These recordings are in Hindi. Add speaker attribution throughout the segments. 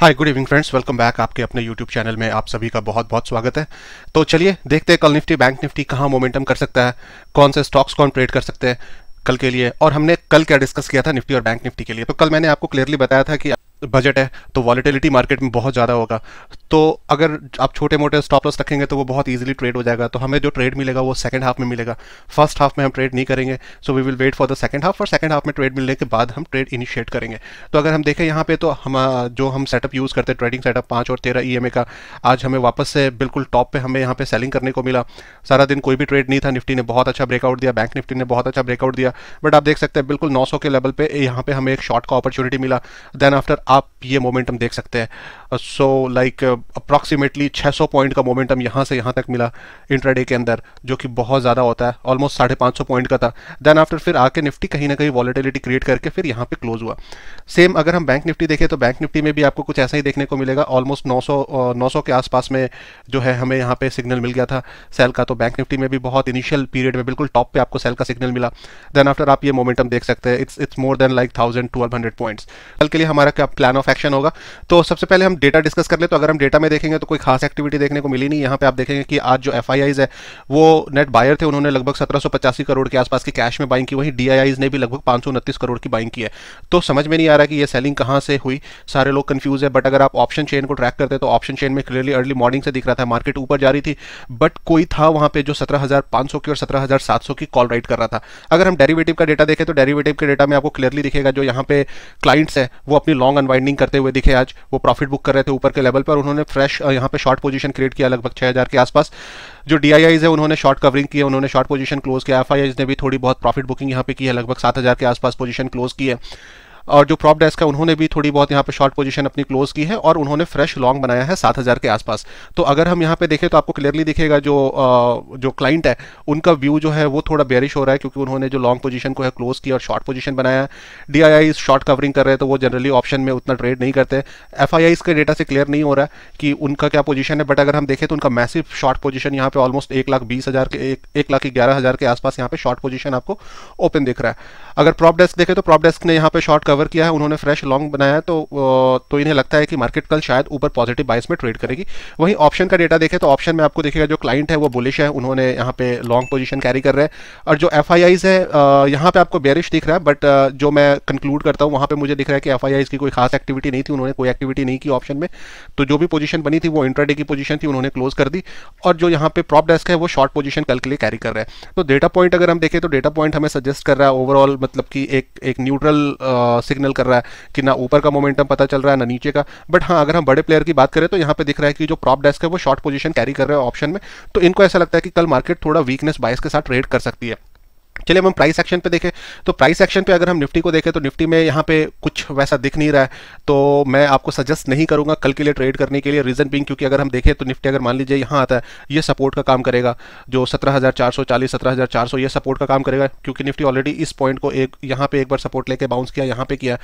Speaker 1: हाय good evening friends welcome back आपके अपने यूट्यूब चैनल में आप सभी का बहुत बहुत स्वागत है तो चलिए देखते हैं कल निफ्टी बैंक निफ्टी कहाँ मोमेंटम कर सकता है कौन से स्टॉक्स कौन ट्रेड कर सकते हैं कल के लिए और हमने कल क्या डिस्कस किया था निफ्टी और बैंक निफ्टी के लिए तो कल मैंने आपको क्लियरली बताया था कि बजट है तो वॉलीटिलिटी मार्केट में बहुत ज़्यादा होगा तो अगर आप छोटे मोटे स्टॉप लॉस रखेंगे तो वो बहुत ईजिली ट्रेड हो जाएगा तो हमें जो ट्रेड मिलेगा वो सेकंड हाफ में मिलेगा फर्स्ट हाफ में हम ट्रेड नहीं करेंगे so we will wait for the second half और सेकंड हाफ में ट्रेड मिलने के बाद हम ट्रेड इनिशिएट करेंगे तो अगर हम देखें यहाँ पे तो हम जो हम सेटअप यूज़ करते हैं ट्रेडिंग सेटअप पाँच और तेरह ई e का आज हमें वापस से बिल्कुल टॉप पर हमें यहाँ पर सेलिंग करने को मिला सारा दिन कोई भी ट्रेड नहीं था निफ्टी ने बहुत अच्छा ब्रेकआउट दिया बैंक निफ्टी ने बहुत अच्छा ब्रेकआउट दिया बट आप देख सकते हैं बिल्कुल नौ के लेवल पर यहाँ पर हमें एक शॉर्ट का अपॉर्चुनिटी मिला देन आफ्टर आप ये मोमेंटम देख सकते हैं सो लाइक अप्रॉक्सीमेटली 600 पॉइंट का मोमेंटम यहाँ से यहाँ तक मिला इंट्राडे के अंदर जो कि बहुत ज़्यादा होता है ऑलमोस्ट साढ़े पाँच सौ पॉइंट का था देन आफ्टर फिर आके निफ्टी कहीं ना कहीं वॉलेटिलिटी क्रिएट करके फिर यहाँ पे क्लोज हुआ सेम अगर हम बैंक निफ्टी देखें तो बैंक निफ्टी में भी आपको कुछ ऐसा ही देखने को मिलेगा ऑलमोस्ट uh, नौ सौ के आसपास में जो है हमें यहाँ पर सिग्नल मिल गया था सेल का तो बैंक निफ्टी में भी बहुत इनिशियल पीरियड में बिल्कुल टॉप पर आपको सेल का सिग्नल मिला देन आफ्टर आप ये मोमेंटम देख सकते हैं it's it's more than like thousand twelve hundred points कल के लिए हमारा क्या प्लान ऑफ एक्शन होगा तो सबसे पहले हम डेटा डिस्कस कर ले तो अगर हम डेटा में देखेंगे तो कोई खास एक्टिविटी देखने को मिली नहीं यहाँ पे आप देखेंगे कि आज जो एफ है वो नेट बायर थे उन्होंने लगभग सत्रह करोड़ के आसपास की कैश में बाइंग की वहीं डी ने भी लगभग पांच करोड़ की बाइंग की है तो समझ में नहीं आ रहा कि यह सेलिंग कहाँ से हुई सारे लोग कन्फ्यूज है बट अगर आप ऑप्शन चेन को ट्रैक करते तो ऑप्शन चेन में क्लियरली अर्ली मॉर्निंग से दिख रहा था मार्केट ऊपर जा रही थी बट कोई था वहां पे जो सत्रह की और सत्रह की कॉल राइट कर रहा था अगर हम डेरिवेटिव का डेटा देखें तो डेरिवेटिव के डेटा में आपको क्लियरली दिखेगा जो यहाँ पे क्लाइंट्स है वो अपनी लॉन्ग अनवाइंडिंग करते हुए दिखे आज वो प्रॉफिट बुक कर रहे थे ऊपर के लेवल पर उन्होंने फ्रेश यहाँ पे शॉर्ट पोजीशन क्रिएट किया लगभग छह हजार के आसपास जो डी है उन्होंने शॉर्ट कवरिंग की है उन्होंने शॉर्ट पोजीशन क्लोज किया एफ ने भी थोड़ी बहुत प्रॉफिट बुकिंग यहाँ पे की है लगभग सात के आसपास पोजिशन क्लोज की है और जो प्रॉप डेस्क है उन्होंने भी थोड़ी बहुत यहाँ पे शॉर्ट पोजीशन अपनी क्लोज की है और उन्होंने फ्रेश लॉन्ग बनाया है सात हज़ार के आसपास तो अगर हम यहाँ पे देखें तो आपको क्लियरली दिखेगा जो जो क्लाइंट है उनका व्यू जो है वो थोड़ा बेरिश हो रहा है क्योंकि उन्होंने जो लॉन्ग पोजिशन को है क्लोज किया और शॉर्ट पोजिशन बनाया है डी शॉर्ट कवरिंग कर रहे हैं तो वो जनरली ऑप्शन में उतना ट्रेड नहीं करते एफ आई के डेटा से क्लियर नहीं हो रहा है कि उनका क्या पोजिशन है बट अगर हम देखें तो उनका मैसिव शॉर्ट पोजिशन यहाँ पे ऑलमोस्ट एक लाख बीस हज़ार के एक, एक लाख ग्यारह हज़ार के आसपास यहाँ पे शॉर्ट पोजिशन आपको ओपन दिख रहा है अगर प्रॉप डेस्क देखें तो प्रॉप डेस्क ने यहाँ पे शॉर्ट कवर किया है उन्होंने फ्रेश लॉन्ग बनाया तो तो इन्हें लगता है कि मार्केट कल शायद ऊपर पॉजिटिव बाइस में ट्रेड करेगी वहीं ऑप्शन का डेटा देखें तो ऑप्शन में आपको देखेगा जो क्लाइंट है वो बुलिश है उन्होंने यहाँ पे लॉन्ग पोजिशन कैरी कर रहे हैं और जो एफ है यहाँ पे आपको बेरिश दिख रहा है बट जो मैं कंक्लूड करता हूँ वहाँ पे मुझे दिख रहा है कि एफ की कोई खास एक्टिविटी नहीं थी उन्होंने कोई एक्टिविटी नहीं की ऑप्शन में तो जो भी पोजिशन बनी थी वो इंट्राडे की पोजीशन थी उन्होंने क्लोज कर दी और जो यहाँ पे प्रॉप डेस्क है वो शॉर्ट पोजिशन कल के लिए कैरी कर रहा है तो डेटा पॉइंट अगर हम देखें तो डेटा पॉइंट हमें सजेस्ट कर रहा है ओवरऑल मतलब कि एक एक न्यूट्रल सिग्नल कर रहा है कि ना ऊपर का मोमेंटम पता चल रहा है ना नीचे का बट हाँ अगर हम बड़े प्लेयर की बात करें तो यहाँ पे दिख रहा है कि जो प्रॉप डेस्क है वो शॉर्ट पोजीशन कैरी कर रहे हैं ऑप्शन में तो इनको ऐसा लगता है कि कल मार्केट थोड़ा वीकनेस बाइस के साथ ट्रेड कर सकती है चलिए हम प्राइस एक्शन पे देखें तो प्राइस एक्शन पे अगर हम निफ्टी को देखें तो निफ्टी में यहाँ पे कुछ वैसा दिख नहीं रहा है तो मैं आपको सजेस्ट नहीं करूँगा कल के लिए ट्रेड करने के लिए रीज़न बिंग क्योंकि अगर हम देखें तो निफ्टी अगर मान लीजिए यहाँ आता है ये सपोर्ट का काम करेगा जो सत्रह हज़ार चार सौ चालीस सत्रह हज़ार चार सौ ये सपोर्ट का काम करेगा क्योंकि निफ्टी ऑलरेडी इस पॉइंट को एक यहाँ पर एक बार सपोर्ट लेके बाउंस किया यहाँ पर किया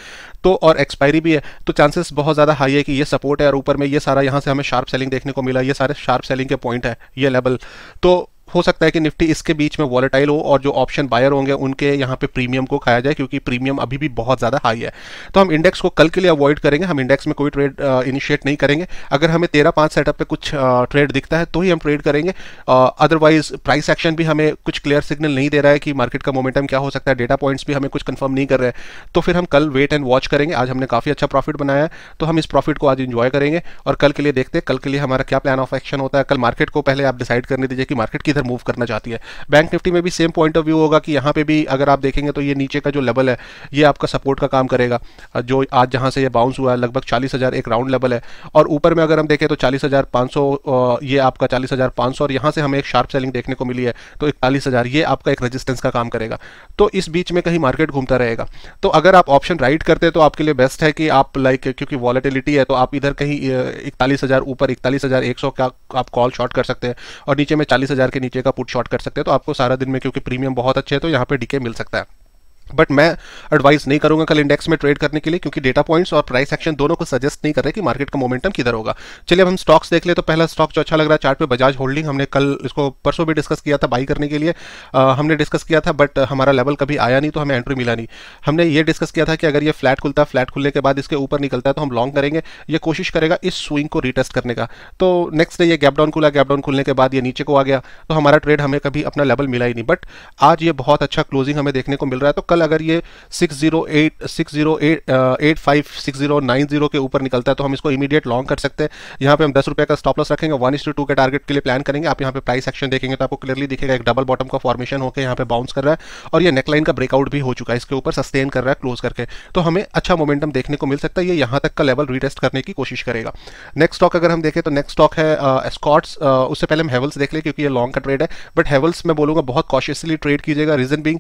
Speaker 1: तो और एक्सपायरी भी है तो चांसेस बहुत ज़्यादा हाई है कि ये सपोर्ट है और ऊपर में ये सारा यहाँ से हमें शार्प सेलिंग देखने को मिला ये सारे शार्प सेलिंग के पॉइंट है ये लेवल तो हो सकता है कि निफ्टी इसके बीच में वॉलेटाइल हो और जो ऑप्शन बायर होंगे उनके यहाँ पे प्रीमियम को खाया जाए क्योंकि प्रीमियम अभी भी बहुत ज़्यादा हाई है तो हम इंडेक्स को कल के लिए अवॉइड करेंगे हम इंडेक्स में कोई ट्रेड इनिशिएट नहीं करेंगे अगर हमें तेरह पाँच सेटअप पर कुछ ट्रेड दिखता है तो ही हम ट्रेड करेंगे अदरवाइज प्राइस एक्शन भी हमें कुछ क्लियर सिग्नल नहीं दे रहा है कि मार्केट का मोमेंटम क्या हो सकता है डेटा पॉइंट्स भी हमें कुछ कंफर्म नहीं कर रहे हैं तो फिर हम कल वेट एंड वॉच करेंगे आज हमने काफ़ी अच्छा प्रॉफिट बनाया तो हम इस प्रॉफिट को आज इन्जॉय करेंगे और कल के लिए देखते हैं कल के लिए हमारा क्या प्लान ऑफ एक्शन होता है कल मार्केट को पहले आप डिसाइड करने दीजिए कि मार्केट किधर अंदर मूव करना चाहती है बैंक निफ्टी में भी सेम पॉइंट ऑफ व्यू होगा कि यहाँ पे भी अगर आप देखेंगे तो ये नीचे का जो लेवल है ये आपका सपोर्ट का काम करेगा जो आज जहाँ से ये बाउंस हुआ है लगभग चालीस एक राउंड लेवल है और ऊपर में अगर हम देखें तो चालीस ये आपका चालीस और यहाँ से हमें एक शार्प सेलिंग देखने को मिली है तो इकतालीस ये आपका एक रजिस्टेंस का काम करेगा तो इस बीच में कहीं मार्केट घूमता रहेगा तो अगर आप ऑप्शन राइट करते हैं तो आपके लिए बेस्ट है कि आप लाइक क्योंकि वॉलेटिलिटी है तो आप इधर कहीं इकतालीस हज़ार ऊपर इकतालीस हज़ार एक सौ का आप कॉल शॉर्ट कर सकते हैं और नीचे में चालीस हज़ार के नीचे का पुट शॉर्ट कर सकते हैं तो आपको सारा दिन में क्योंकि प्रीमियम बहुत अच्छे है तो यहाँ पे डीके मिल सकता है बट मैं एडवाइस नहीं करूंगा कल इंडेक्स में ट्रेड करने के लिए क्योंकि डेटा पॉइंट्स और प्राइस एक्शन दोनों को सजेस्ट नहीं कर रहे कि मार्केट का मोमेंटम किधर होगा चलिए अब हम स्टॉक्स देख ले तो पहला स्टॉक जो अच्छा लग रहा है चार्ट पे बजाज होल्डिंग हमने कल इसको परसों भी डिस्कस किया था बाई करने के लिए आ, हमने डिस्कस किया था बट हमारा लेवल कभी आया नहीं तो हमें एंट्री मिला नहीं हमने ये डिस्कस किया था कि अगर ये फ्लैट खुलता फ्लैट खुलने के बाद इसके ऊपर निकलता है तो हम लॉन्ग करेंगे ये कोशिश करेगा इस स्विंग को रिटेस्ट करने का तो नेक्स्ट डे ये गैप डाउन खुला गैप डाउन खुलने के बाद ये नीचे को आ गया तो हमारा ट्रेड हमें कभी अपना लेवल मिला ही नहीं बट आज ये बहुत अच्छा क्लोजिंग हमें देखने को मिल रहा है तो कल अगर ये six zero eight six zero eight eight five six zero nine zero के ऊपर निकलता है तो हम इसको इमीडिएट लॉन्ग कर सकते हैं यहाँ पे हम दस रुपये का स्टॉप लॉस रखेंगे वन इस टू के टारगेट के लिए प्लान करेंगे आप यहाँ पे प्राइस एक्शन देखेंगे तो आपको क्लियरली दिखेगा एक डबल बॉटम का फॉर्मेशन होकर यहाँ पे बाउंस कर रहा है और ये नेकलाइन का ब्रेकआउट भी हो चुका है इसके ऊपर सस्टेन कर रहा है क्लोज करके तो हमें अच्छा मोमेंटम देखने को मिल सकता है ये यहाँ तक का लेवल रिटेस्ट करने की कोशिश करेगा नेक्स्ट स्टॉक अगर हम देखें तो नेक्स्ट स्टॉक है स्कॉट्स उससे पहले हम हेवल्स देख लें क्योंकि ये लॉन्ग का ट्रेड है बट हेवल्स मैं बोलूंगा बहुत कॉशियसली ट्रेड कीजिएगा रीजन बिंग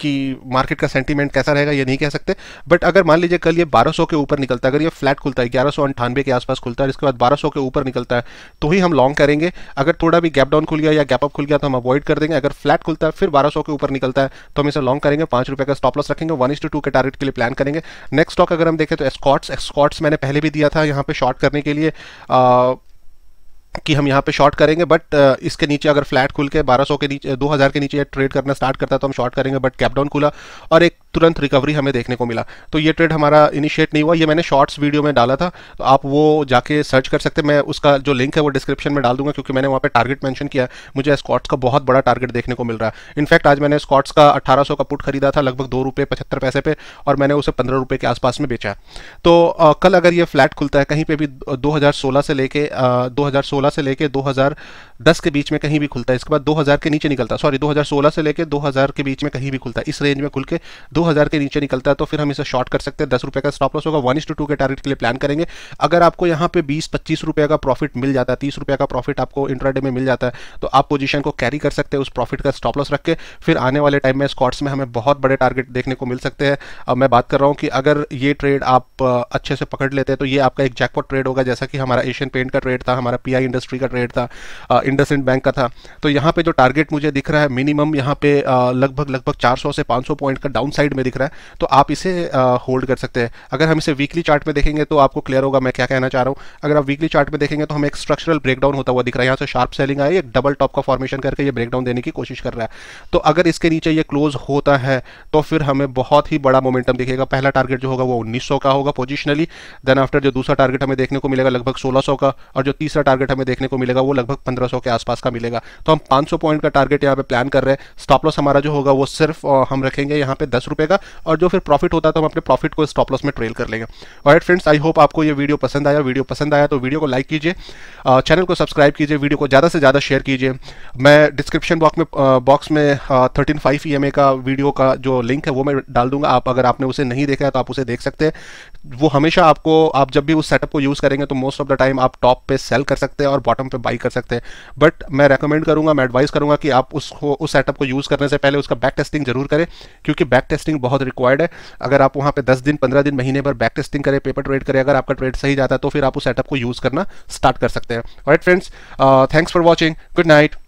Speaker 1: कि मार्केट का सेंटीमेंट कैसा रहेगा ये नहीं कह सकते बट अगर मान लीजिए कल ये 1200 के ऊपर निकलता है अगर ये फ्लैट खुलता है ग्यारह सौ के आसपास खुलता है इसके बाद 1200 के ऊपर निकलता है तो ही हम लॉन्ग करेंगे अगर थोड़ा भी गैप डाउन खुल गया या गैप अप खुल गया तो हम अवॉइड कर देंगे अगर फ्लैट खुलता है फिर बारह के ऊपर निकलता है तो हम इसे लॉन्ग करेंगे पांच रुपये का स्टॉप लॉस रखेंगे वन टू के टारगेट के लिए प्लान करेंगे नेक्स्ट स्टॉक अगर हम देखें तो एस्कॉट्स एस्कॉट्स मैंने पहले भी दिया था यहाँ पर शॉर्ट करने के लिए कि हम यहाँ पे शॉर्ट करेंगे बट uh, इसके नीचे अगर फ्लैट खुल के 1200 के नीचे 2000 के नीचे ट्रेड करना स्टार्ट करता तो हम शॉर्ट करेंगे बट कैप डाउन खुला और एक तुरंत रिकवरी हमें देखने को मिला तो ये ट्रेड हमारा इनिशिएट नहीं हुआ ये मैंने शॉर्ट्स वीडियो में डाला था तो आप वो जाके सर्च कर सकते मैं उसका जो लिंक है वो डिस्क्रिप्शन में डाल दूंगा क्योंकि मैंने वहाँ पर टारगेट मैंशन किया मुझे स्कॉट्स का बहुत बड़ा टारगेट देखने को मिल रहा है इनफैक्ट आज मैंने स्कॉट्स का अट्ठारह का पुट खरीदा था लगभग दो रुपये पचहत्तर पैसे पे और मैंने उसे पंद्रह रुपये के आसपास में बेचा तो कल अगर ये फ्लैट खुलता है कहीं पर भी दो से लेके दो से लेके दो के बीच में कहीं भी खुलता है इसके बाद दो के नीचे निकलता सॉरी दो से लेके दो के बीच में कहीं भी खुलता है इस रेंज में खुल के 2000 के नीचे निकलता है तो फिर हम इसे शॉर्ट कर सकते हैं दस रुपये का स्टॉप लॉस होगा वन इस टू के टारगेट के लिए प्लान करेंगे अगर आपको यहाँ पे बीस पच्चीस रुपये का प्रॉफिट मिल जाता है तीस रुपये का प्रॉफिट आपको इंट्राडे में मिल जाता है तो आप पोजिशन को कैरी कर सकते हैं उस प्रॉफिट का स्टॉप लॉस रख के फिर आने वाले टाइम में स्कॉट्स में हमें बहुत बड़े टारगेट देखने को मिल सकते हैं अब मैं बात कर रहा हूँ कि अगर ये ट्रेड आप अच्छे से पकड़ लेते हैं तो ये आपका एक जैकपॉट ट्रेड होगा जैसा कि हमारा एशियन पेंट का ट्रेड था हमारा पी इंडस्ट्री का ट्रेड था इंडस बैंक का था तो यहाँ पे जो टारगेट मुझे दिख रहा है मिनिमम यहाँ पे लगभग लगभग 400 से 500 पॉइंट का डाउन साइड साइड में दिख रहा है तो आप इसे होल्ड कर सकते हैं अगर हम इसे वीकली चार्ट में देखेंगे तो आपको क्लियर होगा मैं क्या कहना चाह रहा हूँ अगर आप वीकली चार्ट में देखेंगे तो हमें एक स्ट्रक्चरल ब्रेकडाउन होता हुआ दिख रहा है यहाँ से शार्प सेलिंग आई एक डबल टॉप का फॉर्मेशन करके ये ब्रेकडाउन देने की कोशिश कर रहा है तो अगर इसके नीचे ये क्लोज होता है तो फिर हमें बहुत ही बड़ा मोमेंटम दिखेगा पहला टारगेट जो होगा वो उन्नीस का होगा पोजिशनली देन आफ्टर जो दूसरा टारगेट हमें देखने को मिलेगा लगभग सोलह का और जो तीसरा टारगेट हमें देखने को मिलेगा वो लगभग पंद्रह के आसपास का मिलेगा तो हम पांच पॉइंट का टारगेट यहाँ पे प्लान कर रहे हैं स्टॉप लॉस हमारा जो होगा वो सिर्फ हम रखेंगे यहाँ पे दस रुपए रहेगा और जो फिर प्रॉफिट होता है तो हम अपने प्रॉफिट को स्टॉप लॉस में ट्रेल कर लेंगे और फ्रेंड्स आई होप आपको ये वीडियो पसंद आया वीडियो पसंद आया तो वीडियो को लाइक कीजिए चैनल को सब्सक्राइब कीजिए वीडियो को ज़्यादा से ज़्यादा शेयर कीजिए मैं डिस्क्रिप्शन बॉक्स में बॉक्स में थर्टीन फाइव ई का वीडियो का जो लिंक है वो मैं डाल दूंगा आप अगर आपने उसे नहीं देखा है तो आप उसे देख सकते हैं वो हमेशा आपको आप जब भी उस सेटअप को यूज़ करेंगे तो मोस्ट ऑफ द टाइम आप टॉप पे सेल कर सकते हैं और बॉटम पे बाई कर सकते हैं बट मैं रेकमेंड करूंगा मैं एडवाइस करूंगा कि आप उसको उस सेटअप को यूज़ करने से पहले उसका बैक टेस्टिंग जरूर करें क्योंकि बैक टेस्ट टेस्टिंग बहुत रिक्वायर्ड है अगर आप वहाँ पे 10 दिन 15 दिन महीने भर बैक टेस्टिंग करें पेपर ट्रेड करें अगर आपका ट्रेड सही जाता है तो फिर आप उस सेटअप को यूज़ करना स्टार्ट कर सकते हैं right friends thanks for watching good night